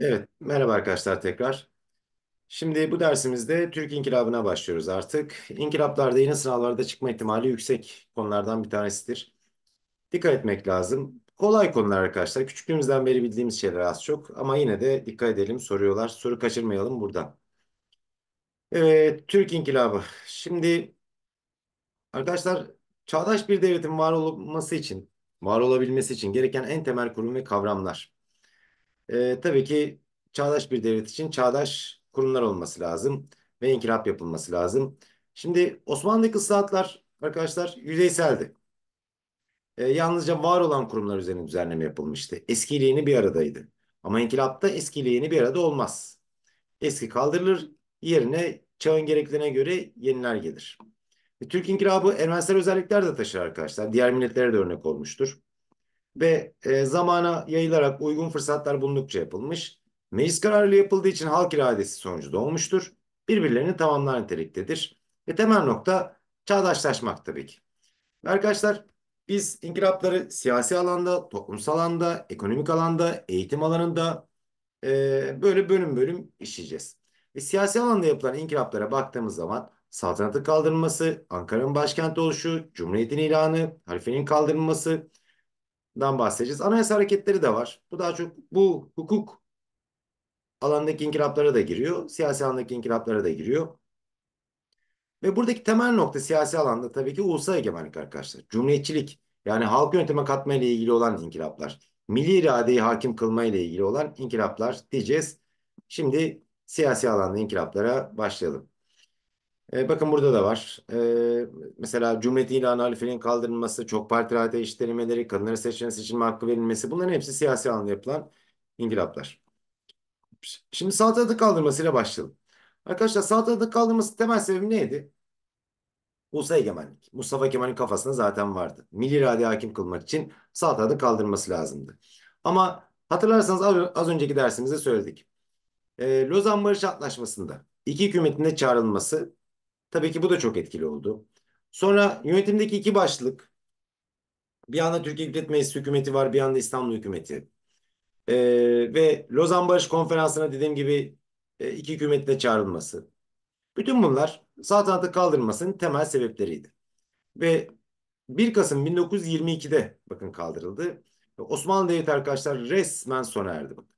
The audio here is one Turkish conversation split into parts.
Evet, merhaba arkadaşlar tekrar. Şimdi bu dersimizde Türk İnkilabına başlıyoruz artık. İnkılaplarda yine sınavlarda çıkma ihtimali yüksek konulardan bir tanesidir. Dikkat etmek lazım. Kolay konular arkadaşlar. Küçüklüğümüzden beri bildiğimiz şeyler az çok ama yine de dikkat edelim soruyorlar. Soru kaçırmayalım burada. Evet, Türk İnkilabı. Şimdi arkadaşlar çağdaş bir devletin var olması için, var olabilmesi için gereken en temel kurum ve kavramlar. E, tabii ki çağdaş bir devlet için çağdaş kurumlar olması lazım ve inkılap yapılması lazım. Şimdi Osmanlı'daki ıslahatlar arkadaşlar yüzeyseldi. E, yalnızca var olan kurumlar üzerine düzenleme yapılmıştı. Eskiliğini bir aradaydı. Ama inkılapta eskiliğini bir arada olmaz. Eski kaldırılır yerine çağın gerekliliğine göre yeniler gelir. E, Türk inkılabı evrensel özellikler de taşır arkadaşlar. Diğer milletlere de örnek olmuştur ve e, zamana yayılarak uygun fırsatlar bulundukça yapılmış. Meclis kararıyla yapıldığı için halk iradesi sonucu doğmuştur. Birbirlerini tamamlar niteliktedir. Ve temel nokta çağdaşlaşmak tabii ki. Arkadaşlar biz inkılapları siyasi alanda, toplumsal alanda, ekonomik alanda, eğitim alanında e, böyle bölüm bölüm işleyeceğiz. ve siyasi alanda yapılan inkılaplara baktığımız zaman saltanatın kaldırılması, Ankara'nın başkenti oluşu, Cumhuriyet'in ilanı, halifenin kaldırılması, dan bahsedeceğiz. Anayasa hareketleri de var. Bu daha çok bu hukuk alandaki inkılaplara da giriyor. Siyasi alandaki inkılaplara da giriyor. Ve buradaki temel nokta siyasi alanda tabii ki ulusal egemenlik arkadaşlar. Cumhuriyetçilik yani halk yönetime katma ile ilgili olan inkılaplar. Milli iradeyi hakim kılma ile ilgili olan inkılaplar diyeceğiz. Şimdi siyasi alanda inkılaplara başlayalım. E, bakın burada da var. E, mesela Cumhuriyet ilanı halifeliğin kaldırılması, çok partili ateş işlemeleri, kadınlara seçilen seçilme hakkı verilmesi bunların hepsi siyasi alanda yapılan inkılaplar. Şimdi saltanatı kaldırmasıyla başlayalım. Arkadaşlar saltanatı kaldırması temel sebebi neydi? Ulusal egemenlik. Mustafa Kemal'in kafasında zaten vardı. Milli irade hakim kılmak için saltanatı kaldırması lazımdı. Ama hatırlarsanız az önceki dersimizde söyledik. E, Lozan Barış Antlaşması'nda iki hükümetin de çağrılması Tabii ki bu da çok etkili oldu. Sonra yönetimdeki iki başlık. Bir yanda Türkiye Büyük Millet Meclisi hükümeti var, bir yanda İstanbul hükümeti. Ee, ve Lozan Barış Konferansı'na dediğim gibi e, iki hükümetin de çağrılması. Bütün bunlar saltanatı kaldırmasının temel sebepleriydi. Ve 1 Kasım 1922'de bakın kaldırıldı. Osmanlı Devleti arkadaşlar resmen sona erdi. Bakın.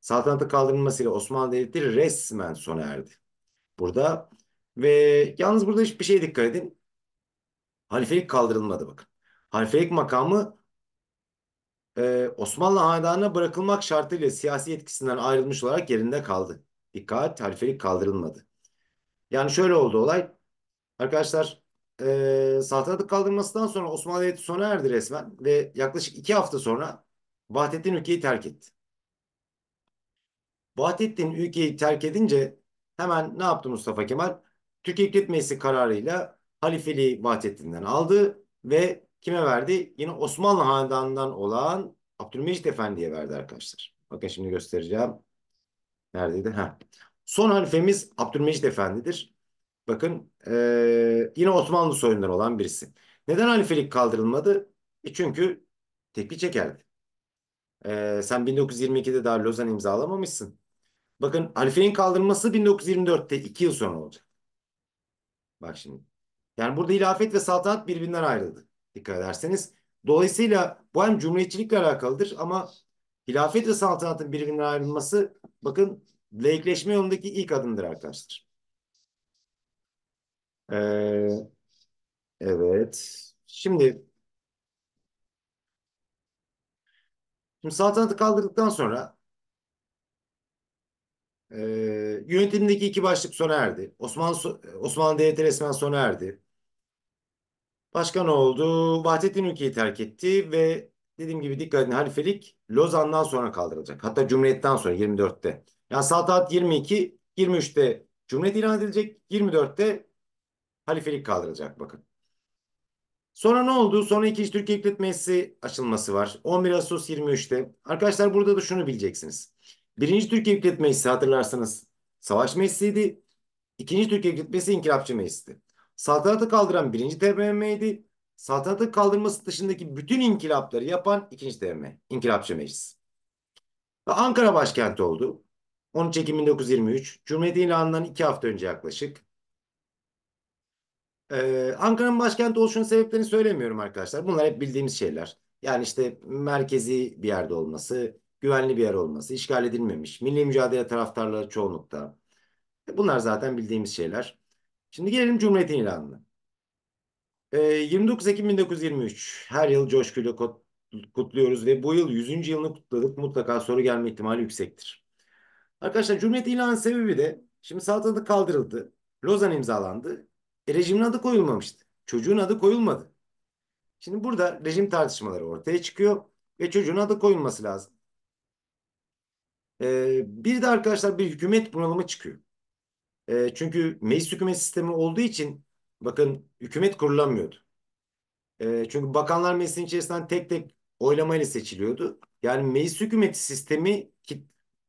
Saltanatı kaldırılmasıyla Osmanlı Devleti resmen sona erdi. Burada ve yalnız burada bir şeye dikkat edin. Halifelik kaldırılmadı bakın. Halifelik makamı e, Osmanlı Hanedanı'na bırakılmak şartıyla siyasi etkisinden ayrılmış olarak yerinde kaldı. Dikkat halifelik kaldırılmadı. Yani şöyle oldu olay. Arkadaşlar e, saltanatı kaldırmasından sonra Osmanlı Devleti sona erdi resmen ve yaklaşık iki hafta sonra Vahdettin ülkeyi terk etti. Vahdettin ülkeyi terk edince hemen ne yaptı Mustafa Kemal? Türkiye Büyük Meclisi kararıyla halifeliği Vahdettin'den aldı ve kime verdi? Yine Osmanlı Hanedanı'ndan olan Abdülmecit Efendi'ye verdi arkadaşlar. Bakın şimdi göstereceğim. Neredeydi? Ha. Son halifemiz Abdülmecit Efendi'dir. Bakın ee, yine Osmanlı soyundan olan birisi. Neden halifelik kaldırılmadı? E çünkü tepki çekerdi. E, sen 1922'de daha Lozan imzalamamışsın. Bakın halifenin kaldırılması 1924'te 2 yıl sonra olacak. Bak şimdi. Yani burada hilafet ve saltanat birbirinden ayrıldı. Dikkat ederseniz. Dolayısıyla bu hem cumhuriyetçilikle alakalıdır ama hilafet ve saltanatın birbirinden ayrılması bakın laikleşme yolundaki ilk adımdır arkadaşlar. Ee, evet. Şimdi Şimdi saltanatı kaldırdıktan sonra e, yönetimdeki iki başlık sona erdi. Osmanlı, Osmanlı Devleti resmen sona erdi. Başkan oldu. Vahdettin ülkeyi terk etti ve dediğim gibi dikkat edin halifelik Lozan'dan sonra kaldırılacak. Hatta Cumhuriyet'ten sonra 24'te. Yani saltanat 22, 23'te Cumhuriyet ilan edilecek. 24'te halifelik kaldırılacak bakın. Sonra ne oldu? Sonra 2. Türkiye Hükümet Meclisi açılması var. 11 Ağustos 23'te. Arkadaşlar burada da şunu bileceksiniz. Birinci Türkiye Büyük Meclisi hatırlarsanız savaş meclisiydi. İkinci Türkiye Büyük Meclisi inkılapçı meclisti. Saltanatı kaldıran birinci TBMM'ydi. Saltanatı kaldırması dışındaki bütün inkılapları yapan ikinci TBMM, inkılapçı meclis. Ve Ankara başkenti oldu. 13 Ekim 1923. Cumhuriyet ilanından iki hafta önce yaklaşık. Ee, Ankara'nın başkenti oluşunun sebeplerini söylemiyorum arkadaşlar. Bunlar hep bildiğimiz şeyler. Yani işte merkezi bir yerde olması, güvenli bir yer olması, işgal edilmemiş, milli mücadele taraftarları çoğunlukta. E, bunlar zaten bildiğimiz şeyler. Şimdi gelelim Cumhuriyet'in ilanına. 29 e, Ekim 1923 her yıl coşkuyla kutluyoruz ve bu yıl 100. yılını kutladık. Mutlaka soru gelme ihtimali yüksektir. Arkadaşlar Cumhuriyet ilanı sebebi de şimdi saltanat kaldırıldı. Lozan imzalandı. E, rejimin adı koyulmamıştı. Çocuğun adı koyulmadı. Şimdi burada rejim tartışmaları ortaya çıkıyor ve çocuğun adı koyulması lazım. Ee, bir de arkadaşlar bir hükümet bunalımı çıkıyor. Ee, çünkü meclis hükümet sistemi olduğu için bakın hükümet kurulamıyordu. Ee, çünkü bakanlar meclisin içerisinden tek tek oylamayla seçiliyordu. Yani meclis hükümeti sistemi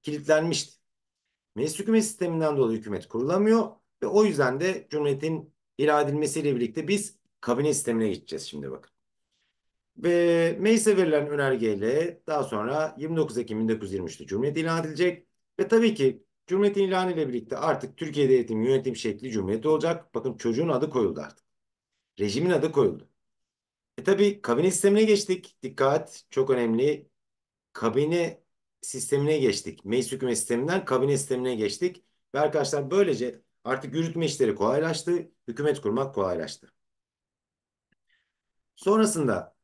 kilitlenmişti. Meclis hükümet sisteminden dolayı hükümet kurulamıyor ve o yüzden de Cumhuriyet'in ilan edilmesiyle birlikte biz kabine sistemine geçeceğiz şimdi bakın. Ve meclise verilen önergeyle daha sonra 29 Ekim 1923'te Cumhuriyet ilan edilecek. Ve tabii ki Cumhuriyetin ilanı ile birlikte artık Türkiye'de eğitim yönetim şekli Cumhuriyet olacak. Bakın çocuğun adı koyuldu artık. Rejimin adı koyuldu. E tabii kabine sistemine geçtik. Dikkat çok önemli. Kabine sistemine geçtik. Meclis hükümet sisteminden kabine sistemine geçtik. Ve arkadaşlar böylece artık yürütme işleri kolaylaştı. Hükümet kurmak kolaylaştı. Sonrasında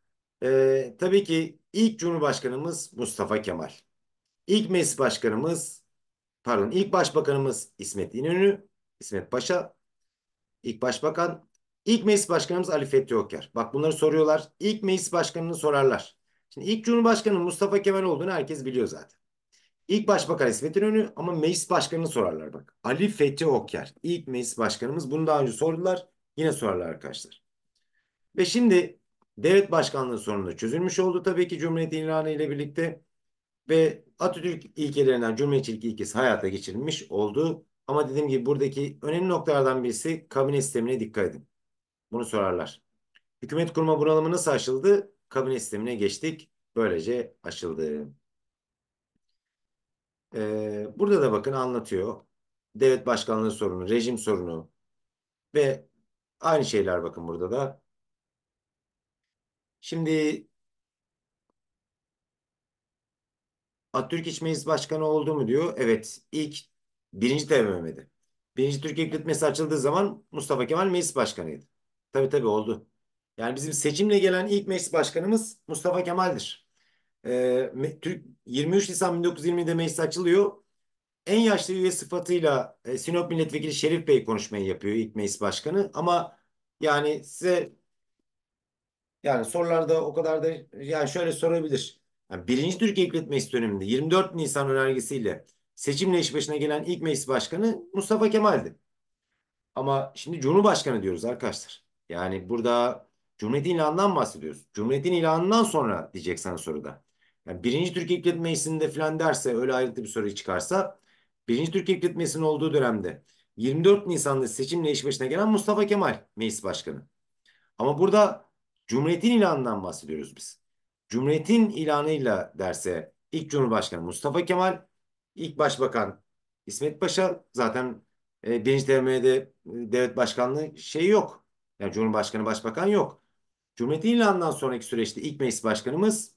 ee, tabii ki ilk Cumhurbaşkanımız Mustafa Kemal. İlk meclis başkanımız, pardon ilk başbakanımız İsmet İnönü, İsmet Paşa. İlk başbakan, ilk meclis başkanımız Ali Fethi Okyar. Bak bunları soruyorlar. İlk meclis başkanını sorarlar. Şimdi ilk Cumhurbaşkanı Mustafa Kemal olduğunu herkes biliyor zaten. İlk Başbakan İsmet İnönü ama meclis başkanını sorarlar bak. Ali Fethi Okyar. ilk meclis başkanımız. Bunu daha önce sordular. Yine sorarlar arkadaşlar. Ve şimdi devlet başkanlığı sorunu çözülmüş oldu tabii ki Cumhuriyet ilanı ile birlikte ve Atatürk ilkelerinden Cumhuriyetçilik ilkesi hayata geçirilmiş oldu. Ama dediğim gibi buradaki önemli noktalardan birisi kabine sistemine dikkat edin. Bunu sorarlar. Hükümet kurma bunalımı nasıl aşıldı? Kabine sistemine geçtik. Böylece aşıldı. Ee, burada da bakın anlatıyor. Devlet başkanlığı sorunu, rejim sorunu ve aynı şeyler bakın burada da. Şimdi Atatürk İç Meclis Başkanı oldu mu diyor. Evet ilk birinci TBMM'de. Birinci Türkiye Büyük Millet açıldığı zaman Mustafa Kemal meclis başkanıydı. Tabii tabii oldu. Yani bizim seçimle gelen ilk meclis başkanımız Mustafa Kemal'dir. Ee, 23 Nisan 1920'de meclis açılıyor. En yaşlı üye sıfatıyla e, Sinop Milletvekili Şerif Bey konuşmayı yapıyor ilk meclis başkanı. Ama yani size yani sorularda o kadar da yani şöyle sorabilir. Yani birinci Türkiye Büyük Millet Meclisi döneminde 24 Nisan önergesiyle seçimle iş başına gelen ilk meclis başkanı Mustafa Kemal'di. Ama şimdi Cumhurbaşkanı diyoruz arkadaşlar. Yani burada Cumhuriyet'in ilanından bahsediyoruz. Cumhuriyet'in ilanından sonra diyecek sana soruda. Yani birinci Türkiye Büyük Millet Meclisi'nde filan derse öyle ayrıntılı bir soru çıkarsa birinci Türkiye Büyük Millet Meclisi'nin olduğu dönemde 24 Nisan'da seçimle iş başına gelen Mustafa Kemal meclis başkanı. Ama burada Cumhuriyetin ilanından bahsediyoruz biz. Cumhuriyetin ilanıyla derse ilk Cumhurbaşkanı Mustafa Kemal, ilk Başbakan İsmet Paşa zaten e, birinci devrede e, devlet başkanlığı şeyi yok. Yani Cumhurbaşkanı Başbakan yok. Cumhuriyetin ilanından sonraki süreçte ilk meclis başkanımız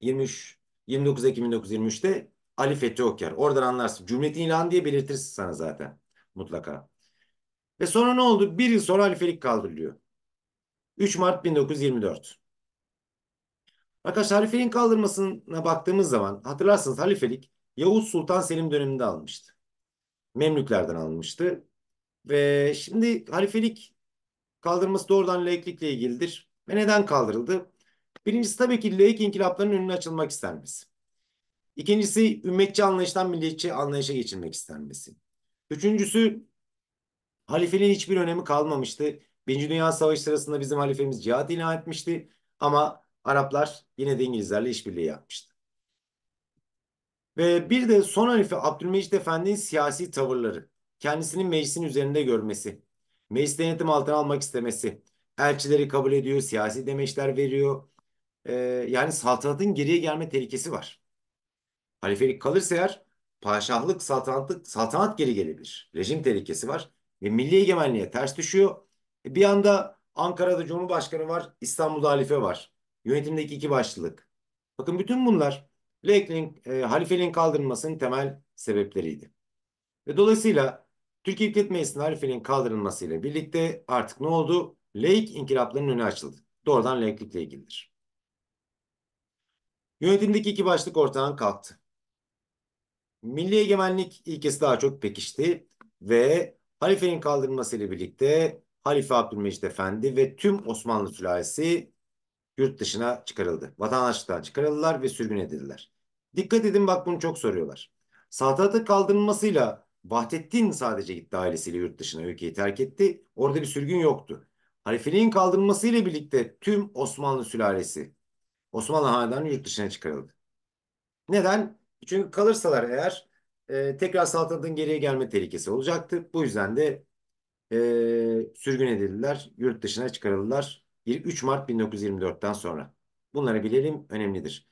23 29 Ekim 1923'te Ali Fethi Okyar. Oradan anlarsın. Cumhuriyetin ilanı diye belirtirsin sana zaten mutlaka. Ve sonra ne oldu? Bir yıl sonra halifelik kaldırılıyor. 3 Mart 1924. Arkadaşlar halifeliğin kaldırmasına baktığımız zaman hatırlarsınız halifelik Yavuz Sultan Selim döneminde alınmıştı. Memlüklerden alınmıştı. Ve şimdi halifelik kaldırması doğrudan laiklikle ilgilidir. Ve neden kaldırıldı? Birincisi tabii ki laik inkılapların önüne açılmak istenmesi. İkincisi ümmetçi anlayıştan milliyetçi anlayışa geçilmek istenmesi. Üçüncüsü halifeliğin hiçbir önemi kalmamıştı. Birinci Dünya Savaşı sırasında bizim halifemiz cihat ilan etmişti ama Araplar yine de İngilizlerle işbirliği yapmıştı. Ve bir de son halife Abdülmecit Efendi'nin siyasi tavırları, kendisinin meclisin üzerinde görmesi, meclis denetim altına almak istemesi, elçileri kabul ediyor, siyasi demeçler veriyor. Ee, yani saltanatın geriye gelme tehlikesi var. Halifelik kalırsa eğer paşahlık, saltanatlık, saltanat geri gelebilir. Rejim tehlikesi var ve milli egemenliğe ters düşüyor e, bir anda Ankara'da Cumhurbaşkanı var, İstanbul'da halife var. Yönetimdeki iki başlılık. Bakın bütün bunlar Black'in e, halifeliğin kaldırılmasının temel sebepleriydi. Ve dolayısıyla Türkiye Büyük Meclisi'nin halifeliğin kaldırılmasıyla birlikte artık ne oldu? Laik inkılapların önü açıldı. Doğrudan laiklikle ilgilidir. Yönetimdeki iki başlık ortadan kalktı. Milli egemenlik ilkesi daha çok pekişti ve halifenin kaldırılmasıyla birlikte Halife Abdülmecid Efendi ve tüm Osmanlı sülalesi yurt dışına çıkarıldı. Vatandaşlıktan çıkarıldılar ve sürgün edildiler. Dikkat edin bak bunu çok soruyorlar. Saltanatı kaldırılmasıyla Vahdettin sadece gitti ailesiyle yurt dışına ülkeyi terk etti. Orada bir sürgün yoktu. Halifeliğin kaldırılmasıyla birlikte tüm Osmanlı sülalesi Osmanlı Hanedanı yurt dışına çıkarıldı. Neden? Çünkü kalırsalar eğer e, tekrar saltanatın geriye gelme tehlikesi olacaktı. Bu yüzden de e, sürgün edildiler, yurt dışına çıkarıldılar 3 Mart 1924'ten sonra. Bunları bilelim önemlidir.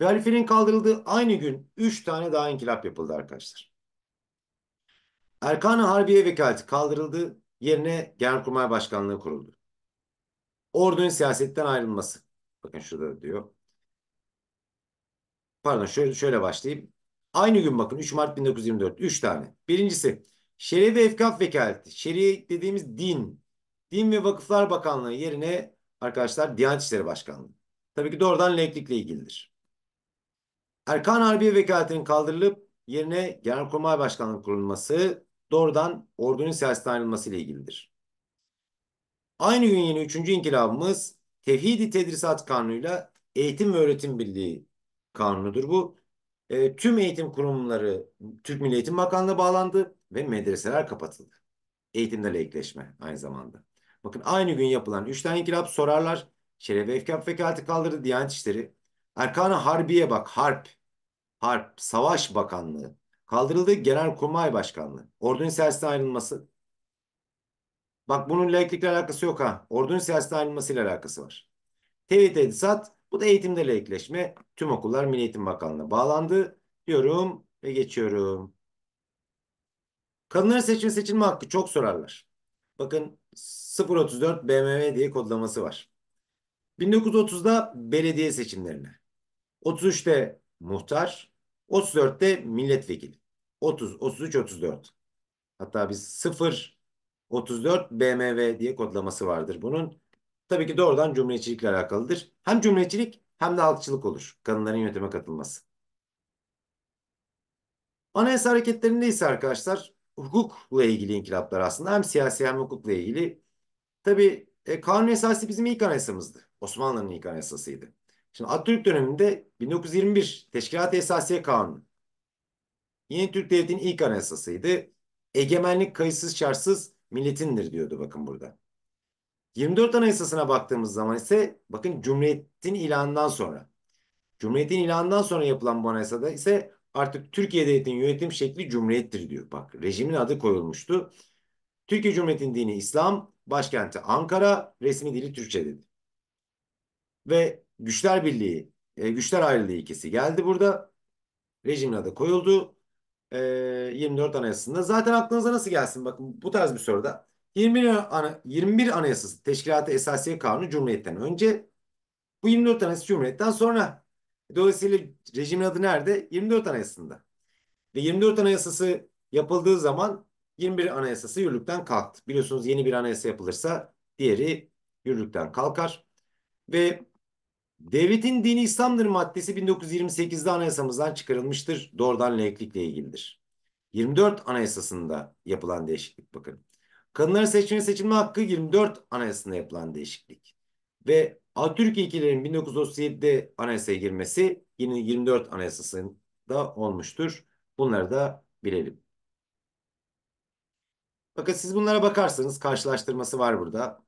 Ve halifenin kaldırıldığı aynı gün 3 tane daha inkılap yapıldı arkadaşlar. Erkan-ı Harbiye vekaleti kaldırıldı, yerine Genelkurmay Başkanlığı kuruldu. Ordunun siyasetten ayrılması. Bakın şurada diyor. Pardon şöyle, şöyle başlayayım. Aynı gün bakın 3 Mart 1924 3 tane. Birincisi Şer'i ve efkaf vekaleti. Şer'i dediğimiz din. Din ve Vakıflar Bakanlığı yerine arkadaşlar Diyanet İşleri Başkanlığı. Tabii ki doğrudan laiklikle ilgilidir. Erkan Harbi vekaletinin kaldırılıp yerine Genelkurmay Başkanlığı kurulması doğrudan ordunun siyasetinden ayrılması ile ilgilidir. Aynı gün yeni 3. inkılabımız Tevhidi Tedrisat Kanunu'yla Eğitim ve Öğretim Birliği Kanunu'dur bu e, tüm eğitim kurumları Türk Milli Eğitim Bakanlığı bağlandı ve medreseler kapatıldı. Eğitimde laikleşme aynı zamanda. Bakın aynı gün yapılan 3 tane inkılap sorarlar. Şeref Efkaf vekaleti kaldırdı Diyanet İşleri. erkan Harbiye bak harp. Harp, Savaş Bakanlığı. Kaldırıldı Genelkurmay Başkanlığı. Ordunun siyasete ayrılması. Bak bunun laiklikle alakası yok ha. Ordunun siyasete ayrılmasıyla alakası var. Tevhid Edisat bu da eğitimde laikleşme. Tüm okullar Milli Eğitim Bakanlığı'na bağlandı diyorum ve geçiyorum. Kadınların seçim seçilme hakkı çok sorarlar. Bakın 034 BMV diye kodlaması var. 1930'da belediye seçimlerine. 33'te muhtar, 34'te milletvekili. 30, 33, 34. Hatta biz 0 34 BMV diye kodlaması vardır bunun tabii ki doğrudan cumhuriyetçilikle alakalıdır. Hem cumhuriyetçilik hem de halkçılık olur kadınların yönetime katılması. Anayasa hareketlerinde ise arkadaşlar hukukla ilgili inkılaplar aslında hem siyasi hem hukukla ilgili. Tabii e, kanun esası bizim ilk anayasamızdı. Osmanlı'nın ilk anayasasıydı. Şimdi Atatürk döneminde 1921 Teşkilat-ı Esasiye Kanunu. Yeni Türk Devleti'nin ilk anayasasıydı. Egemenlik kayıtsız şartsız milletindir diyordu bakın burada. 24 Anayasası'na baktığımız zaman ise bakın Cumhuriyet'in ilanından sonra Cumhuriyet'in ilanından sonra yapılan bu anayasada ise artık Türkiye Devleti'nin yönetim şekli Cumhuriyet'tir diyor. Bak rejimin adı koyulmuştu. Türkiye Cumhuriyeti'nin dini İslam, başkenti Ankara, resmi dili Türkçe dedi. Ve Güçler Birliği, e, Güçler Ayrılığı ikisi geldi burada. Rejimin adı koyuldu. 24 e, Anayasası'nda. Zaten aklınıza nasıl gelsin? Bakın bu tarz bir soruda 21, ana, 21 Anayasası Teşkilatı Esasiye Kanunu Cumhuriyet'ten önce. Bu 24 Anayasası Cumhuriyet'ten sonra. Dolayısıyla rejimin adı nerede? 24 Anayasası'nda. Ve 24 Anayasası yapıldığı zaman 21 Anayasası yürürlükten kalktı. Biliyorsunuz yeni bir anayasa yapılırsa diğeri yürürlükten kalkar. Ve devletin dini İslam'dır maddesi 1928'de anayasamızdan çıkarılmıştır. Doğrudan laiklikle ilgilidir. 24 Anayasası'nda yapılan değişiklik bakın. Kadınların seçme seçilme hakkı 24 anayasasında yapılan değişiklik. Ve Türk ilkelerinin 1937'de anayasaya girmesi yine 24 anayasasında olmuştur. Bunları da bilelim. Fakat siz bunlara bakarsanız karşılaştırması var burada.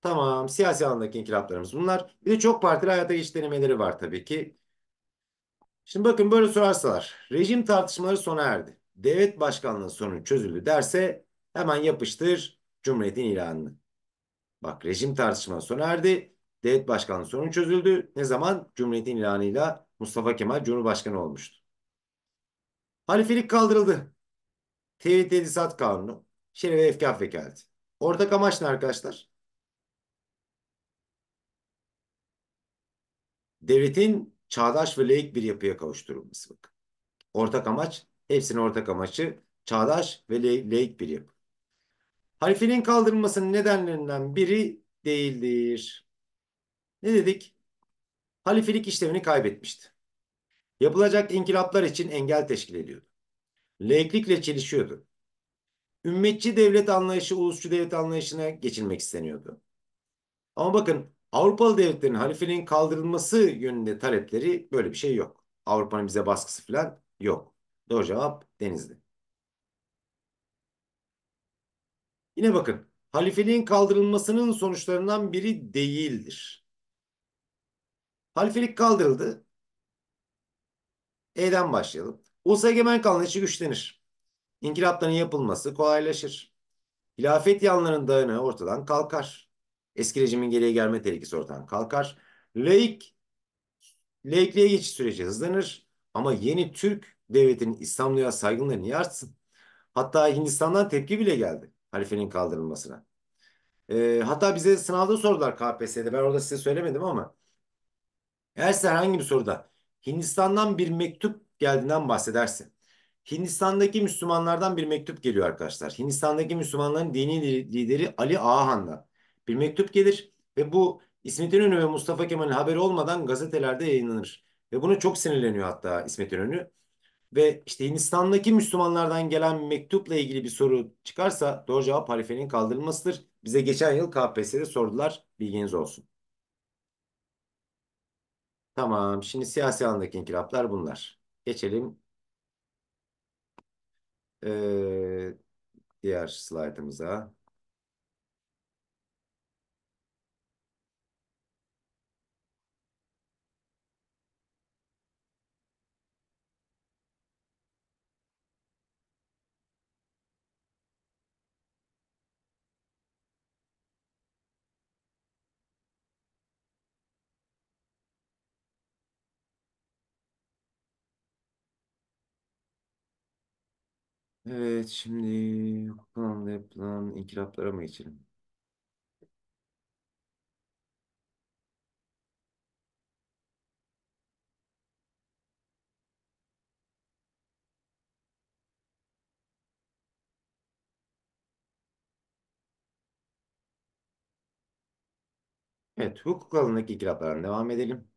Tamam siyasi alandaki inkılaplarımız bunlar. Bir de çok partili hayata geçiş denemeleri var tabii ki. Şimdi bakın böyle sorarsalar. Rejim tartışmaları sona erdi devlet başkanlığı sorunu çözüldü derse hemen yapıştır Cumhuriyet'in ilanını. Bak rejim tartışma sona erdi. Devlet başkanlığı sorunu çözüldü. Ne zaman? Cumhuriyet'in ilanıyla Mustafa Kemal Cumhurbaşkanı olmuştu. Halifelik kaldırıldı. Tevhid Edisat Kanunu, Şerif ve Efkaf Vekaleti. Ortak amaç ne arkadaşlar? Devletin çağdaş ve layık bir yapıya kavuşturulması. bak. Ortak amaç Hepsinin ortak amacı çağdaş ve le laik bir yapı. Harfinin kaldırılmasının nedenlerinden biri değildir. Ne dedik? Halifelik işlevini kaybetmişti. Yapılacak inkılaplar için engel teşkil ediyordu. Leiklikle çelişiyordu. Ümmetçi devlet anlayışı, ulusçu devlet anlayışına geçilmek isteniyordu. Ama bakın Avrupalı devletlerin halifeliğin kaldırılması yönünde talepleri böyle bir şey yok. Avrupa'nın bize baskısı falan yok. Doğru cevap Denizli. Yine bakın. Halifeliğin kaldırılmasının sonuçlarından biri değildir. Halifelik kaldırıldı. E'den başlayalım. Ulus egemen kanun içi güçlenir. İnkılapların yapılması kolaylaşır. Hilafet yanlarının dağını ortadan kalkar. Eski rejimin geriye gelme tehlikesi ortadan kalkar. Laik, laikliğe geçiş süreci hızlanır. Ama yeni Türk devletin İslamlığa saygınlığı niye artsın? Hatta Hindistan'dan tepki bile geldi halifenin kaldırılmasına. E, hatta bize sınavda sorular KPSS'de. Ben orada size söylemedim ama eğer size herhangi bir soruda Hindistan'dan bir mektup geldiğinden bahsederse Hindistan'daki Müslümanlardan bir mektup geliyor arkadaşlar. Hindistan'daki Müslümanların dini lideri Ali Ağahan'dan bir mektup gelir ve bu İsmet İnönü ve Mustafa Kemal'in haberi olmadan gazetelerde yayınlanır. Ve bunu çok sinirleniyor hatta İsmet İnönü ve işte Hindistan'daki Müslümanlardan gelen mektupla ilgili bir soru çıkarsa doğru cevap halifenin kaldırılmasıdır. Bize geçen yıl KPSS'de sordular. Bilginiz olsun. Tamam. Şimdi siyasi alandaki inkılaplar bunlar. Geçelim. Ee, diğer slaytımıza. Evet, şimdi planla yapılan inkılaplara mı geçelim? Evet, hukuk alanındaki inkılaplardan devam edelim.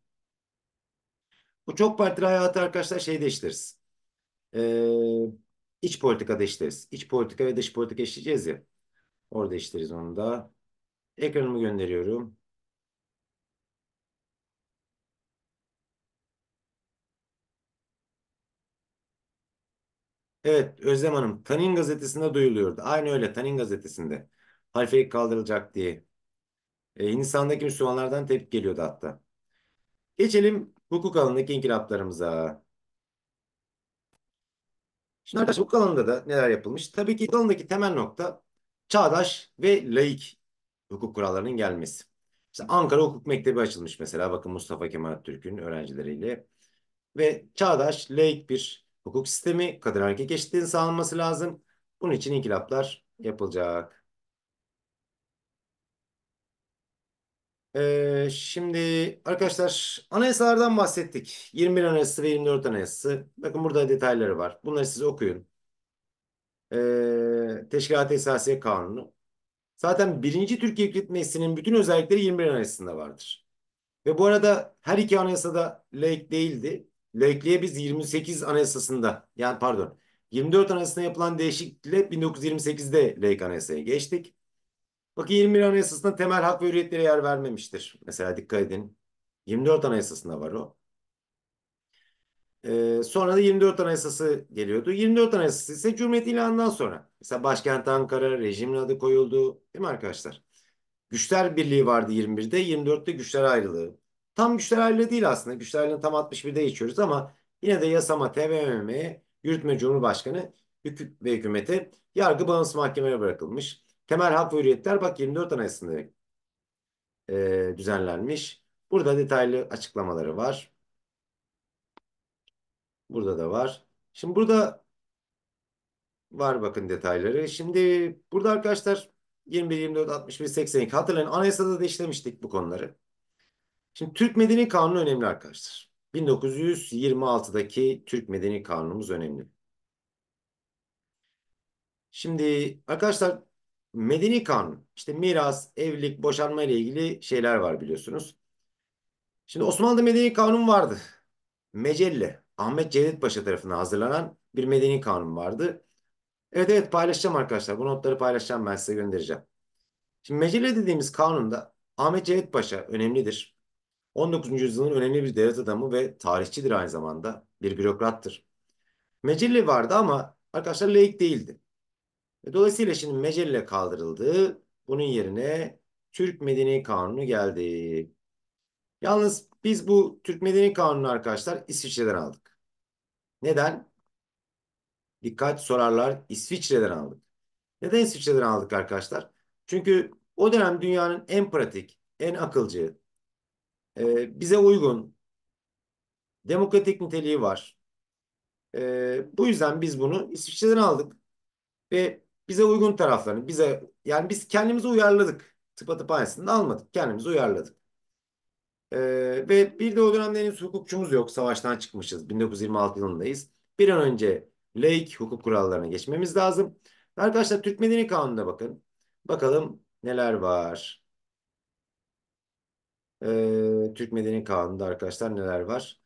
Bu çok partili hayatı arkadaşlar şey değiştiririz. Ee, İç politikada işleriz. İç politika ve dış politika işleyeceğiz ya. Orada işleriz onu da. Ekranımı gönderiyorum. Evet Özlem Hanım Tanin gazetesinde duyuluyordu. Aynı öyle Tanin gazetesinde. Halifelik kaldırılacak diye. Ee, Hindistan'daki Müslümanlardan tepki geliyordu hatta. Geçelim hukuk alanındaki inkılaplarımıza. Şimdi arkadaşlar hukuk alanında da neler yapılmış? Tabii ki alanındaki temel nokta çağdaş ve laik hukuk kurallarının gelmesi. İşte Ankara Hukuk Mektebi açılmış mesela bakın Mustafa Kemal Türkün öğrencileriyle. Ve çağdaş, laik bir hukuk sistemi kadın erkek eşitliğinin sağlanması lazım. Bunun için inkılaplar yapılacak. Ee, şimdi arkadaşlar anayasalardan bahsettik. 21 Anayasası ve 24 Anayasası. Bakın burada detayları var. Bunları siz okuyun. Ee, Teşkilat-ı Esasiye Kanunu. Zaten birinci Türkiye Büyük Meclisi'nin bütün özellikleri 21 Anayasası'nda vardır. Ve bu arada her iki anayasada laik değildi. Laikliğe biz 28 Anayasası'nda yani pardon 24 Anayasası'nda yapılan değişiklikle 1928'de laik anayasaya geçtik. Bakın 21 Anayasası'nda temel hak ve hürriyetlere yer vermemiştir. Mesela dikkat edin. 24 Anayasası'nda var o. Ee, sonra da 24 Anayasası geliyordu. 24 Anayasası ise Cumhuriyet ilanından sonra. Mesela başkent Ankara, rejimin adı koyuldu. Değil mi arkadaşlar? Güçler Birliği vardı 21'de, 24'te güçler ayrılığı. Tam güçler ayrılığı değil aslında. Güçler ayrılığı tam 61'de geçiyoruz ama yine de yasama, TBMM'ye, yürütme cumhurbaşkanı ve hükümete yargı bağımsız mahkemeye bırakılmış. Temel hak ve hürriyetler bak 24 Anayasası'nda e, düzenlenmiş. Burada detaylı açıklamaları var. Burada da var. Şimdi burada var bakın detayları. Şimdi burada arkadaşlar 21, 24, 61, 82 hatırlayın anayasada da işlemiştik bu konuları. Şimdi Türk Medeni Kanunu önemli arkadaşlar. 1926'daki Türk Medeni Kanunumuz önemli. Şimdi arkadaşlar medeni kanun. işte miras, evlilik, boşanma ile ilgili şeyler var biliyorsunuz. Şimdi Osmanlı'da medeni kanun vardı. Mecelle, Ahmet Cevdet Paşa tarafından hazırlanan bir medeni kanun vardı. Evet evet paylaşacağım arkadaşlar. Bu notları paylaşacağım ben size göndereceğim. Şimdi mecelle dediğimiz kanunda Ahmet Cevdet Paşa önemlidir. 19. yüzyılın önemli bir devlet adamı ve tarihçidir aynı zamanda. Bir bürokrattır. Mecelle vardı ama arkadaşlar laik değildi. E, dolayısıyla şimdi mecelle kaldırıldı. Bunun yerine Türk Medeni Kanunu geldi. Yalnız biz bu Türk Medeni Kanunu arkadaşlar İsviçre'den aldık. Neden? Dikkat sorarlar İsviçre'den aldık. Neden İsviçre'den aldık arkadaşlar? Çünkü o dönem dünyanın en pratik, en akılcı, e, bize uygun, demokratik niteliği var. E, bu yüzden biz bunu İsviçre'den aldık. Ve bize uygun taraflarını bize yani biz kendimizi uyarladık. Tıpatıp aynısını almadık. Kendimizi uyarladık. Ee, ve bir de o dönemde henüz hukukçumuz yok. Savaştan çıkmışız. 1926 yılındayız. Bir an önce laik hukuk kurallarına geçmemiz lazım. Arkadaşlar Türk Medeni Kanunu'na bakın. Bakalım neler var. Ee, Türk Medeni Kanunu'nda arkadaşlar neler var.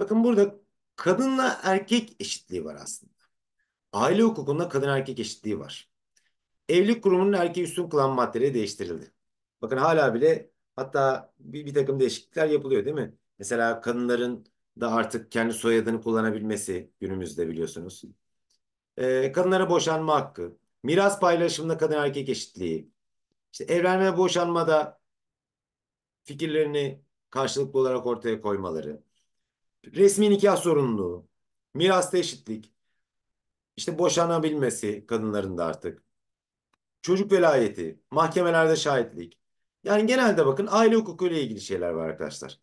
Bakın burada kadınla erkek eşitliği var aslında. Aile hukukunda kadın erkek eşitliği var. Evlilik kurumunun erkeği üstün kılan maddeleri değiştirildi. Bakın hala bile hatta bir, bir takım değişiklikler yapılıyor değil mi? Mesela kadınların da artık kendi soyadını kullanabilmesi günümüzde biliyorsunuz. Ee, kadınlara boşanma hakkı, miras paylaşımında kadın erkek eşitliği, işte evlenme boşanmada fikirlerini karşılıklı olarak ortaya koymaları, resmi nikah sorumluluğu, mirasta eşitlik, işte boşanabilmesi kadınların da artık. Çocuk velayeti, mahkemelerde şahitlik. Yani genelde bakın aile hukukuyla ilgili şeyler var arkadaşlar.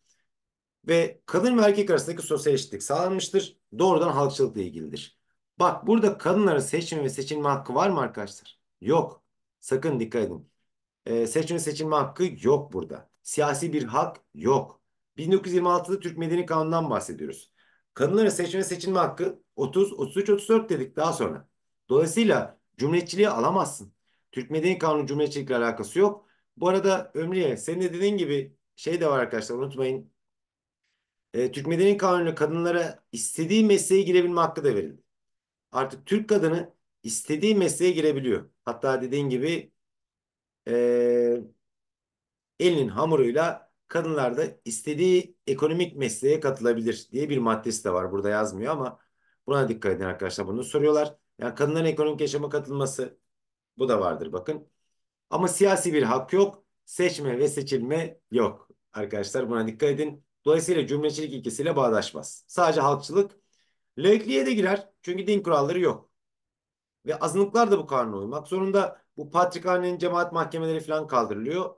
Ve kadın ve erkek arasındaki sosyal eşitlik sağlanmıştır. Doğrudan halkçılıkla ilgilidir. Bak burada kadınların seçme ve seçilme hakkı var mı arkadaşlar? Yok. Sakın dikkat edin. Ee, seçme seçilme hakkı yok burada. Siyasi bir hak yok. 1926'da Türk Medeni Kanunu'ndan bahsediyoruz. Kadınların seçme seçilme hakkı 30, 33, 34 dedik daha sonra. Dolayısıyla cumhuriyetçiliği alamazsın. Türk Medeni Kanunu cumhuriyetçilikle alakası yok. Bu arada Ömriye senin de dediğin gibi şey de var arkadaşlar unutmayın. E, Türk Medeni Kanunu kadınlara istediği mesleğe girebilme hakkı da verildi. Artık Türk kadını istediği mesleğe girebiliyor. Hatta dediğin gibi e, elinin hamuruyla kadınlar da istediği ekonomik mesleğe katılabilir diye bir maddesi de var. Burada yazmıyor ama buna dikkat edin arkadaşlar. Bunu soruyorlar. Yani kadınların ekonomik yaşama katılması bu da vardır bakın. Ama siyasi bir hak yok. Seçme ve seçilme yok. Arkadaşlar buna dikkat edin. Dolayısıyla cumhuriyetçilik ilkesiyle bağdaşmaz. Sadece halkçılık laikliğe de girer. Çünkü din kuralları yok. Ve azınlıklar da bu kanuna uymak zorunda. Bu patrikhanenin cemaat mahkemeleri falan kaldırılıyor.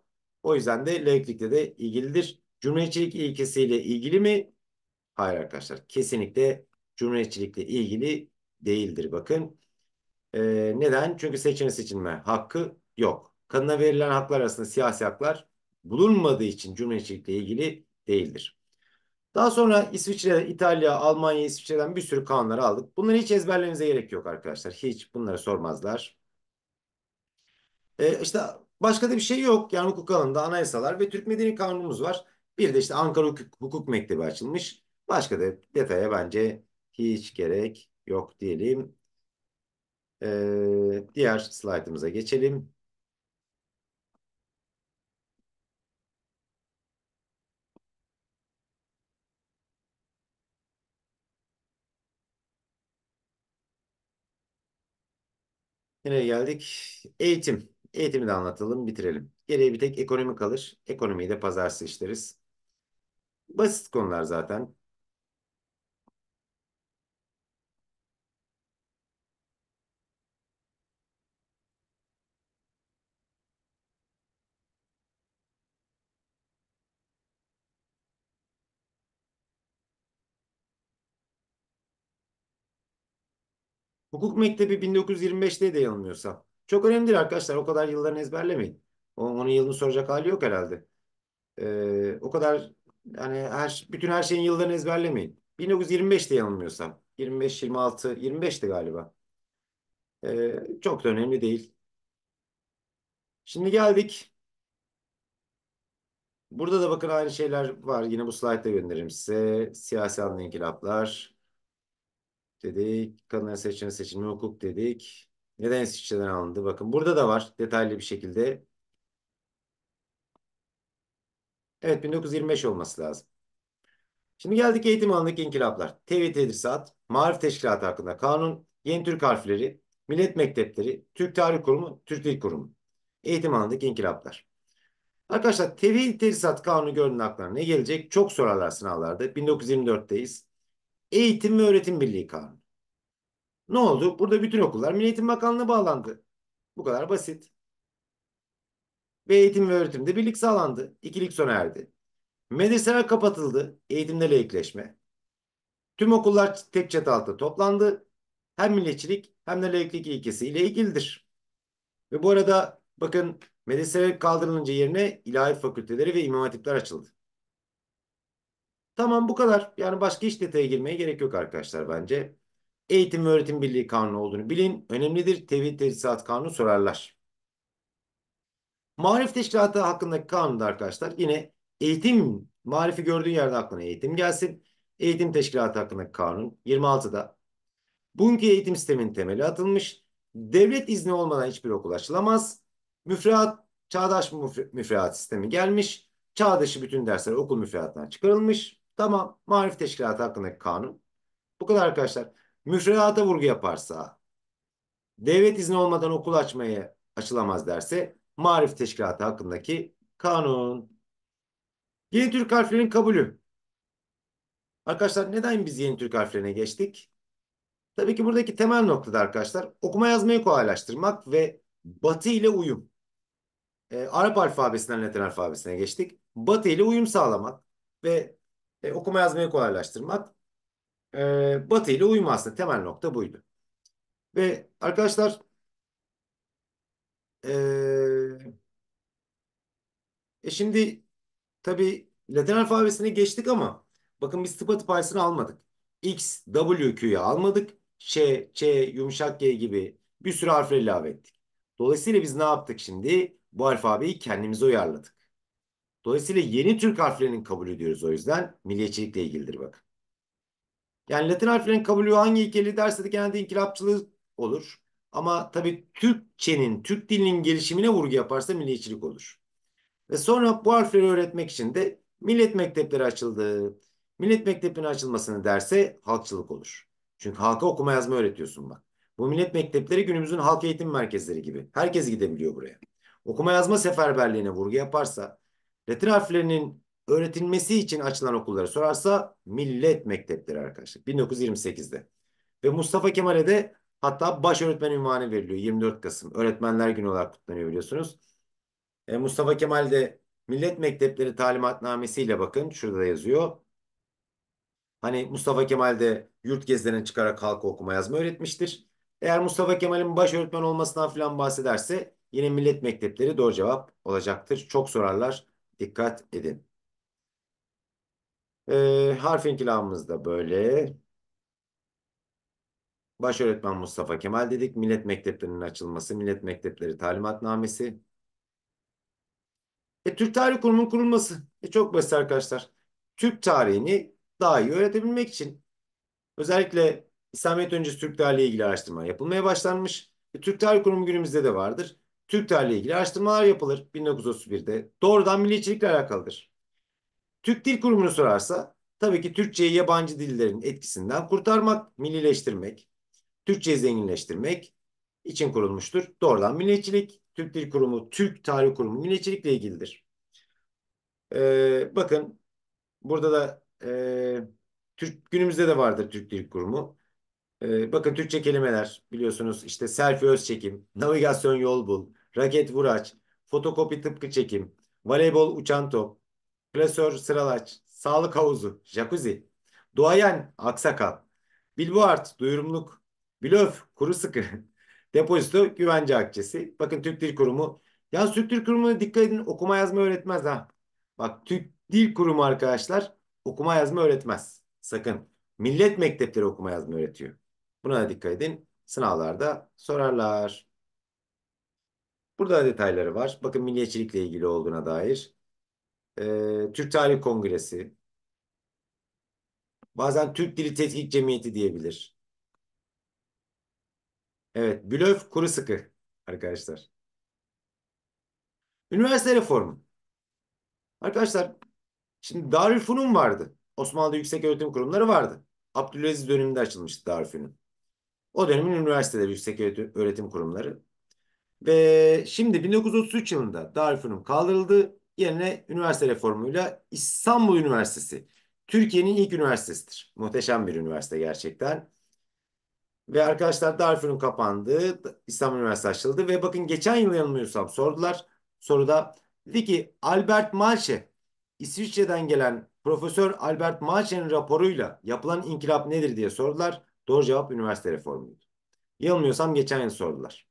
O yüzden de laiklikle de ilgilidir. Cumhuriyetçilik ilkesiyle ilgili mi? Hayır arkadaşlar. Kesinlikle cumhuriyetçilikle ilgili değildir bakın. Ee, neden? Çünkü seçene seçilme hakkı yok. Kadına verilen haklar arasında siyasi haklar bulunmadığı için cumhuriyetçilikle ilgili değildir. Daha sonra İsviçre, İtalya, Almanya, İsviçre'den bir sürü kanunları aldık. Bunları hiç ezberlemenize gerek yok arkadaşlar. Hiç bunları sormazlar. Ee, işte Başka da bir şey yok. Yani hukuk alanında anayasalar ve Türk Medeni Kanunumuz var. Bir de işte Ankara Hukuk, hukuk Mektebi açılmış. Başka da detaya bence hiç gerek yok diyelim. Ee, diğer slaytımıza geçelim. Nereye geldik? Eğitim. Eğitimi de anlatalım, bitirelim. Geriye bir tek ekonomi kalır. Ekonomiyi de pazar seçtiriz. Basit konular zaten. Hukuk Mektebi 1925'te de yanılmıyorsam. Çok önemlidir arkadaşlar. O kadar yıllarını ezberlemeyin. Onun yılını soracak hali yok herhalde. Ee, o kadar yani her, bütün her şeyin yıllarını ezberlemeyin. 1925'te yanılmıyorsam. 25, 26, 25'ti galiba. Ee, çok da önemli değil. Şimdi geldik. Burada da bakın aynı şeyler var. Yine bu slaytta gönderirim size. Siyasi anlı inkılaplar dedik. Kadınların seçimi seçilme hukuk dedik. Neden İsviçre'den alındı? Bakın burada da var detaylı bir şekilde. Evet 1925 olması lazım. Şimdi geldik eğitim alanındaki inkılaplar. Tevhid Tedrisat, Marif Teşkilatı hakkında kanun, Yeni Türk harfleri, Millet Mektepleri, Türk Tarih Kurumu, Türk Dil Kurumu. Eğitim alanındaki inkılaplar. Arkadaşlar Tevhid Tedrisat Kanunu görünün aklına ne gelecek? Çok sorarlar sınavlarda. 1924'teyiz. Eğitim ve Öğretim Birliği Kanunu. Ne oldu? Burada bütün okullar Milli Eğitim Bakanlığı'na bağlandı. Bu kadar basit. Ve eğitim ve öğretimde birlik sağlandı. İkilik sona erdi. Medreseler kapatıldı. Eğitimde layıkleşme. Tüm okullar tek çatı altında toplandı. Hem milliyetçilik hem de layıklık ilkesiyle ilgilidir. Ve bu arada bakın medreseler kaldırılınca yerine ilahi fakülteleri ve imam hatipler açıldı. Tamam bu kadar. Yani başka hiç detaya girmeye gerek yok arkadaşlar bence. Eğitim ve Öğretim Birliği Kanunu olduğunu bilin. Önemlidir. Tevhid Tesisat Kanunu sorarlar. Marif Teşkilatı hakkındaki kanunda arkadaşlar yine eğitim, marifi gördüğün yerde aklına eğitim gelsin. Eğitim Teşkilatı hakkındaki kanun 26'da. Bugünkü eğitim sisteminin temeli atılmış. Devlet izni olmadan hiçbir okul açılamaz. Müfreat, çağdaş müfreat sistemi gelmiş. Çağdaşı bütün dersler okul müfreatından çıkarılmış. Tamam, Marif Teşkilatı hakkındaki kanun. Bu kadar arkadaşlar müfredata vurgu yaparsa, devlet izni olmadan okul açmaya açılamaz derse marif teşkilatı hakkındaki kanun. Yeni Türk harflerinin kabulü. Arkadaşlar neden biz yeni Türk harflerine geçtik? Tabii ki buradaki temel noktada arkadaşlar okuma yazmayı kolaylaştırmak ve batı ile uyum. E, Arap alfabesinden Latin alfabesine geçtik. Batı ile uyum sağlamak ve e, okuma yazmayı kolaylaştırmak e, Batı ile uyum aslında temel nokta buydu. Ve arkadaşlar e, e şimdi tabi Latin alfabesine geçtik ama bakın biz tıpatıp payısını almadık. X, W, Q'yu almadık. Ş, Ç, yumuşak G gibi bir sürü harfle ilave ettik. Dolayısıyla biz ne yaptık şimdi? Bu alfabeyi kendimize uyarladık. Dolayısıyla yeni Türk harflerinin kabul ediyoruz o yüzden. Milliyetçilikle ilgilidir bakın. Yani Latin harflerin kabulü hangi ilkeli derse de genelde inkılapçılık olur. Ama tabii Türkçenin, Türk dilinin gelişimine vurgu yaparsa milliyetçilik olur. Ve sonra bu harfleri öğretmek için de millet mektepleri açıldı. Millet mektebinin açılmasını derse halkçılık olur. Çünkü halka okuma yazma öğretiyorsun bak. Bu millet mektepleri günümüzün halk eğitim merkezleri gibi. Herkes gidebiliyor buraya. Okuma yazma seferberliğine vurgu yaparsa, Latin harflerinin öğretilmesi için açılan okulları sorarsa millet mektepleri arkadaşlar. 1928'de. Ve Mustafa Kemal'e de hatta baş öğretmen ünvanı veriliyor. 24 Kasım. Öğretmenler günü olarak kutlanıyor biliyorsunuz. E, Mustafa Kemal de millet mektepleri talimatnamesiyle bakın şurada yazıyor. Hani Mustafa Kemal de yurt gezilerine çıkarak halka okuma yazma öğretmiştir. Eğer Mustafa Kemal'in baş öğretmen olmasından falan bahsederse yine millet mektepleri doğru cevap olacaktır. Çok sorarlar. Dikkat edin. Ee, harf inkılabımız da böyle. Başöğretmen Mustafa Kemal dedik. Millet Mekteplerinin açılması, Millet Mektepleri Talimatnamesi. E, Türk Tarih Kurumu'nun kurulması. E, çok basit arkadaşlar. Türk tarihini daha iyi öğretebilmek için özellikle İslamiyet öncesi Türk tarihi ilgili araştırma yapılmaya başlanmış. E, Türk Tarih Kurumu günümüzde de vardır. Türk tarihi ilgili araştırmalar yapılır 1931'de. Doğrudan milliyetçilikle alakalıdır. Türk Dil Kurumu'nu sorarsa tabii ki Türkçeyi yabancı dillerin etkisinden kurtarmak, millileştirmek, Türkçeyi zenginleştirmek için kurulmuştur. Doğrudan milliyetçilik, Türk Dil Kurumu, Türk Tarih Kurumu milliyetçilikle ilgilidir. Ee, bakın burada da e, Türk, günümüzde de vardır Türk Dil Kurumu. Ee, bakın Türkçe kelimeler biliyorsunuz işte selfie öz çekim, navigasyon yol bul, raket vuraç, fotokopi tıpkı çekim, voleybol uçan top, klasör sıralaç, sağlık havuzu, jacuzzi, duayen aksakal, bilboart duyurumluk, blöf kuru sıkı, depozito güvence akçesi. Bakın Türk Dil Kurumu. Ya Türk Dil Kurumu'na dikkat edin okuma yazma öğretmez ha. Bak Türk Dil Kurumu arkadaşlar okuma yazma öğretmez. Sakın. Millet mektepleri okuma yazma öğretiyor. Buna da dikkat edin. Sınavlarda sorarlar. Burada detayları var. Bakın milliyetçilikle ilgili olduğuna dair. Ee, Türk Tarih Kongresi, bazen Türk Dili Tetkik Cemiyeti diyebilir. Evet, blöf kuru sıkı arkadaşlar. Üniversite reformu. Arkadaşlar şimdi Darülfünun vardı. Osmanlı'da yüksek öğretim kurumları vardı. Abdülaziz döneminde açılmıştı Darülfünun. O dönemin üniversiteleri yüksek öğretim kurumları. Ve şimdi 1933 yılında Darülfünun kaldırıldı. Yerine üniversite reformuyla İstanbul Üniversitesi. Türkiye'nin ilk üniversitesidir. Muhteşem bir üniversite gerçekten. Ve arkadaşlar Darfur'un kapandığı İstanbul Üniversitesi açıldı. Ve bakın geçen yıl yanılmıyorsam sordular. Soruda dedi ki Albert Malche İsviçre'den gelen Profesör Albert Malche'nin raporuyla yapılan inkılap nedir diye sordular. Doğru cevap üniversite reformuydu. Yanılmıyorsam geçen yıl sordular.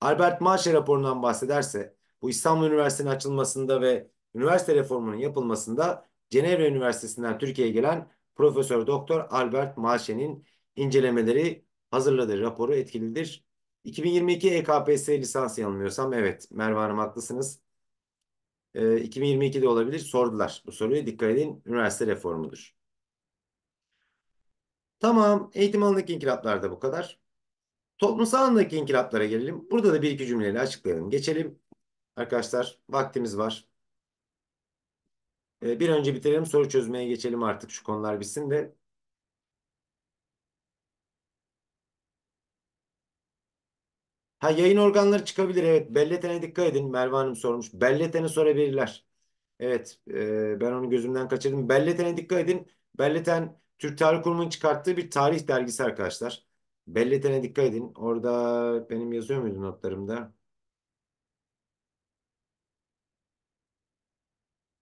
Albert Malche raporundan bahsederse bu İstanbul Üniversitesi'nin açılmasında ve üniversite reformunun yapılmasında Cenevre Üniversitesi'nden Türkiye'ye gelen Profesör Doktor Albert Malşen'in incelemeleri hazırladığı raporu etkilidir. 2022 EKPS lisans yanılmıyorsam evet Merve Hanım haklısınız. 2022 ee, de olabilir sordular. Bu soruyu dikkat edin üniversite reformudur. Tamam eğitim alanındaki inkılaplarda bu kadar. Toplumsal alandaki inkılaplara gelelim. Burada da bir iki cümleyle açıklayalım. Geçelim. Arkadaşlar vaktimiz var. Ee, bir önce bitirelim soru çözmeye geçelim artık şu konular bitsin de. Ha yayın organları çıkabilir evet. Belletene dikkat edin Merve Hanım sormuş. Belletene sorabilirler. Evet e, ben onu gözümden kaçırdım. Belletene dikkat edin. Belleten Türk Tarih Kurumu'nun çıkarttığı bir tarih dergisi arkadaşlar. Belletene dikkat edin. Orada benim yazıyor muydu notlarımda?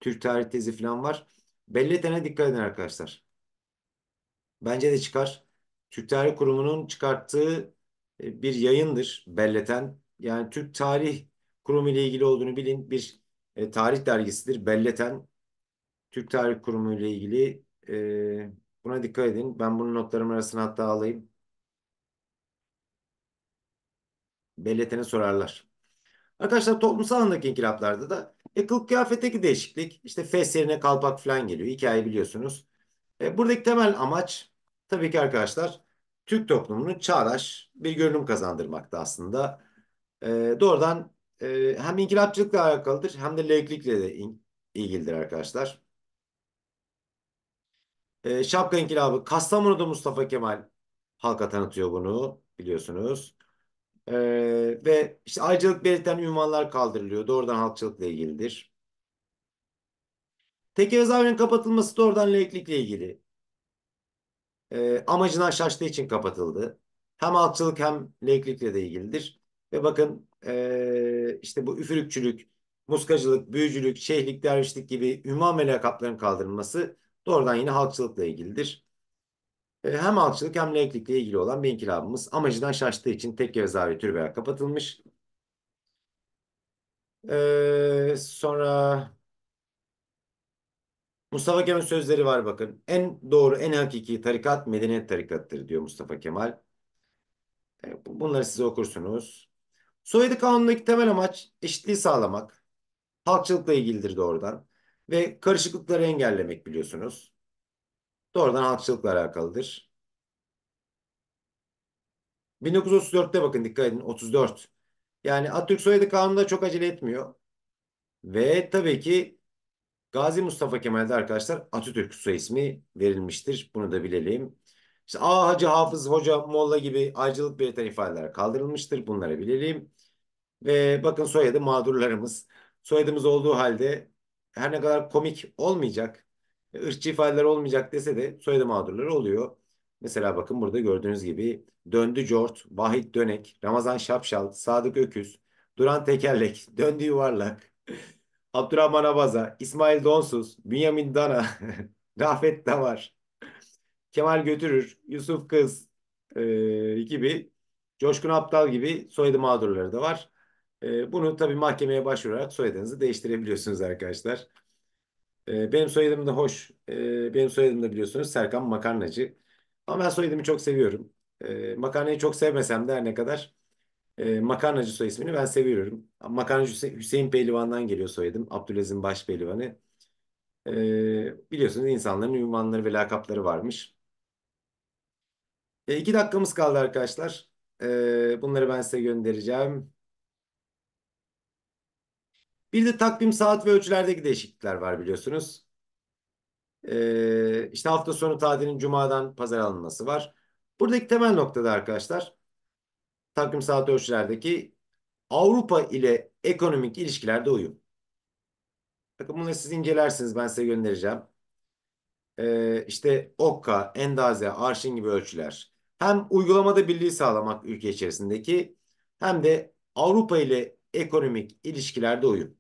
Türk tarih tezi falan var. Belleten'e dikkat edin arkadaşlar. Bence de çıkar. Türk Tarih Kurumu'nun çıkarttığı e, bir yayındır Belleten. Yani Türk Tarih Kurumu ile ilgili olduğunu bilin. Bir e, tarih dergisidir. Belleten Türk Tarih Kurumu ile ilgili e, buna dikkat edin. Ben bunun notlarım arasına hatta alayım. Belleten'e sorarlar. Arkadaşlar toplumsal alandaki inkılaplarda da e, kılık kıyafetteki değişiklik işte fes yerine kalpak falan geliyor. Hikayeyi biliyorsunuz. E, buradaki temel amaç tabii ki arkadaşlar Türk toplumunun çağdaş bir görünüm kazandırmakta aslında. E, doğrudan e, hem inkılapçılıkla alakalıdır hem de laiklikle de in, ilgilidir arkadaşlar. E, Şapka İnkılabı Kastamonu'da Mustafa Kemal halka tanıtıyor bunu biliyorsunuz. Ee, ve işte ayrıcalık belirten ünvanlar kaldırılıyor. Doğrudan halkçılıkla ilgilidir. Tek cezaevinin kapatılması doğrudan laiklikle ilgili. Ee, amacından şaştığı için kapatıldı. Hem halkçılık hem laiklikle de ilgilidir. Ve bakın ee, işte bu üfürükçülük, muskacılık, büyücülük, şeyhlik, dervişlik gibi ünvan ve lakapların kaldırılması doğrudan yine halkçılıkla ilgilidir. Ee, hem halkçılık hem laiklikle ilgili olan bir inkılabımız amacından şaştığı için tekke ve zaviyet türbeler kapatılmış. Ee, sonra Mustafa Kemal sözleri var bakın. En doğru, en hakiki tarikat medeniyet tarikattır diyor Mustafa Kemal. Ee, bunları size okursunuz. Soyadı kanunundaki temel amaç eşitliği sağlamak. Halkçılıkla ilgilidir doğrudan. Ve karışıklıkları engellemek biliyorsunuz doğrudan halkçılıkla alakalıdır. 1934'te bakın dikkat edin 34. Yani Atatürk soyadı kanununda çok acele etmiyor. Ve tabii ki Gazi Mustafa Kemal'de arkadaşlar Atatürk soy ismi verilmiştir. Bunu da bilelim. İşte A Hacı Hafız Hoca Molla gibi ayrıcalık belirten ifadeler kaldırılmıştır. Bunları bilelim. Ve bakın soyadı mağdurlarımız. Soyadımız olduğu halde her ne kadar komik olmayacak ırkçı ifadeler olmayacak dese de soyadı mağdurları oluyor. Mesela bakın burada gördüğünüz gibi Döndü Cort, Vahit Dönek, Ramazan Şapşal, Sadık Öküz, Duran Tekerlek, Döndü Yuvarlak, Abdurrahman Abaza, İsmail Donsuz, Bünyamin Dana, Rafet Davar, Kemal Götürür, Yusuf Kız e, gibi, Coşkun Aptal gibi soyadı mağdurları da var. E, bunu tabii mahkemeye başvurarak soyadınızı değiştirebiliyorsunuz arkadaşlar. Ee, benim soyadım da hoş. Ee, benim soyadım da biliyorsunuz Serkan Makarnacı. Ama ben soyadımı çok seviyorum. Ee, makarnayı çok sevmesem de her ne kadar e, Makarnacı soy ismini ben seviyorum. Makarnacı Hüseyin Pehlivan'dan geliyor soyadım. Abdülaziz'in Baş Pehlivan'ı. biliyorsunuz insanların ünvanları ve lakapları varmış. İki e, iki dakikamız kaldı arkadaşlar. bunları ben size göndereceğim. Bir de takvim saat ve ölçülerdeki değişiklikler var biliyorsunuz. Ee, işte hafta sonu tatilin cumadan pazar alınması var. Buradaki temel noktada arkadaşlar takvim saat ölçülerdeki Avrupa ile ekonomik ilişkilerde uyum. Bakın bunu siz incelersiniz ben size göndereceğim. Ee, işte okka, endaze, arşin gibi ölçüler. Hem uygulamada birliği sağlamak ülke içerisindeki hem de Avrupa ile ekonomik ilişkilerde uyum.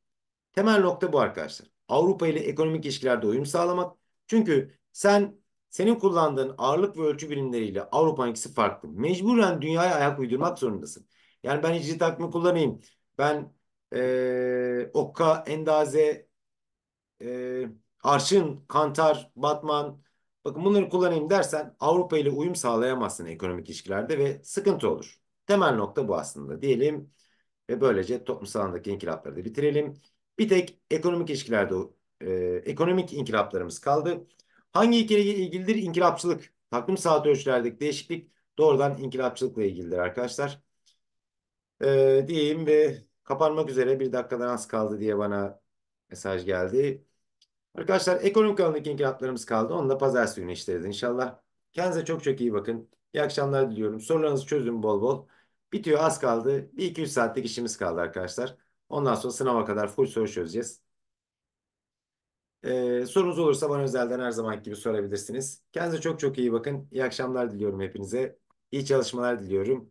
Temel nokta bu arkadaşlar. Avrupa ile ekonomik ilişkilerde uyum sağlamak. Çünkü sen senin kullandığın ağırlık ve ölçü birimleriyle Avrupa'nınkisi farklı. Mecburen dünyaya ayak uydurmak zorundasın. Yani ben hicri takımı kullanayım. Ben ee, okka, endaze, e, arşın, kantar, batman bakın bunları kullanayım dersen Avrupa ile uyum sağlayamazsın ekonomik ilişkilerde ve sıkıntı olur. Temel nokta bu aslında diyelim ve böylece toplumsal alandaki inkılapları da bitirelim. Bir tek ekonomik ilişkilerde e, ekonomik inkılaplarımız kaldı. Hangi ilkeyle ilgilidir? İnkılapçılık. Takvim saat ölçülerdeki değişiklik doğrudan inkılapçılıkla ilgilidir arkadaşlar. E, diyeyim ve kapanmak üzere bir dakikadan az kaldı diye bana mesaj geldi. Arkadaşlar ekonomik alandaki inkılaplarımız kaldı. Onu da pazartesi günü işleriz inşallah. Kendinize çok çok iyi bakın. İyi akşamlar diliyorum. Sorularınızı çözün bol bol. Bitiyor az kaldı. Bir 200 saatlik işimiz kaldı arkadaşlar. Ondan sonra sınava kadar full soru çözeceğiz. Ee, sorunuz olursa bana özelden her zaman gibi sorabilirsiniz. Kendinize çok çok iyi bakın. İyi akşamlar diliyorum hepinize. İyi çalışmalar diliyorum.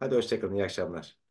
Hadi hoşçakalın. İyi akşamlar.